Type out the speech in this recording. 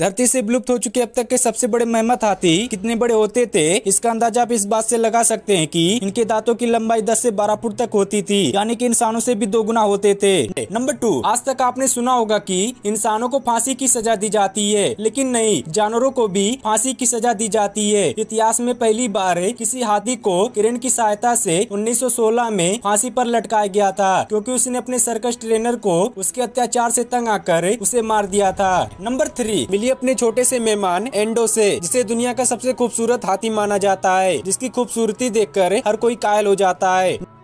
धरती से विलुप्त हो चुके अब तक के सबसे बड़े मेहमत हाथी कितने बड़े होते थे इसका अंदाजा आप इस बात से लगा सकते हैं कि इनके दांतों की लंबाई 10 से 12 फुट तक होती थी यानी कि इंसानों से भी दो गुना होते थे नंबर टू आज तक आपने सुना होगा कि इंसानों को फांसी की सजा दी जाती है लेकिन नहीं जानवरों को भी फांसी की सजा दी जाती है इतिहास में पहली बार किसी हाथी को किरण की सहायता से सोलह में फांसी पर लटकाया गया था क्योंकि उसने अपने सर्कस ट्रेनर को उसके अत्याचार से तंग आकर उसे मार दिया था नंबर थ्री मिली अपने छोटे से मेहमान एंडो से जिसे दुनिया का सबसे खूबसूरत हाथी माना जाता है जिसकी खूबसूरती देखकर हर कोई कायल हो जाता है